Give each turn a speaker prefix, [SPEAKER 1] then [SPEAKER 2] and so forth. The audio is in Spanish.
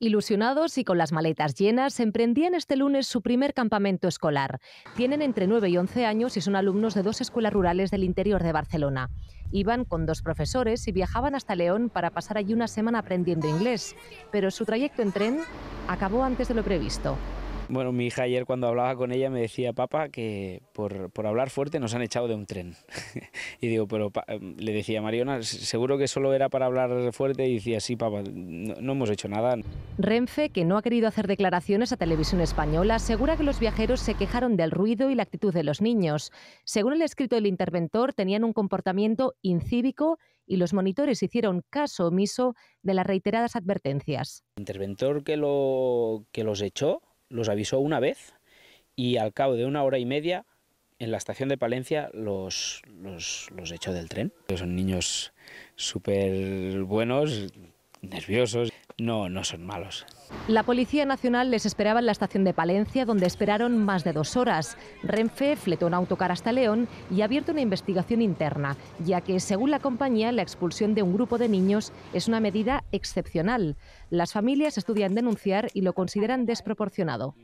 [SPEAKER 1] Ilusionados y con las maletas llenas, emprendían este lunes su primer campamento escolar. Tienen entre 9 y 11 años y son alumnos de dos escuelas rurales del interior de Barcelona. Iban con dos profesores y viajaban hasta León para pasar allí una semana aprendiendo inglés, pero su trayecto en tren acabó antes de lo previsto.
[SPEAKER 2] Bueno, mi hija ayer cuando hablaba con ella me decía, papá, que por, por hablar fuerte nos han echado de un tren. y digo, pero le decía Mariona, seguro que solo era para hablar fuerte y decía, sí, papá, no, hemos hecho nada.
[SPEAKER 1] Renfe, que no ha querido hacer declaraciones a televisión española, asegura que los viajeros se quejaron del ruido y la actitud de los niños. Según el escrito del interventor, tenían un comportamiento incívico y los monitores hicieron caso omiso de las reiteradas advertencias.
[SPEAKER 2] El interventor que, lo, que los echó los avisó una vez y al cabo de una hora y media en la estación de Palencia los, los, echó del tren. Son niños súper buenos, nerviosos, no, no son malos.
[SPEAKER 1] La Policía Nacional les esperaba en la estación de Palencia, donde esperaron más de dos horas. Renfe fletó un autocar hasta León y ha abierto una investigación interna, ya que, según la compañía, la expulsión de un grupo de niños es una medida excepcional. Las familias estudian denunciar y lo consideran desproporcionado.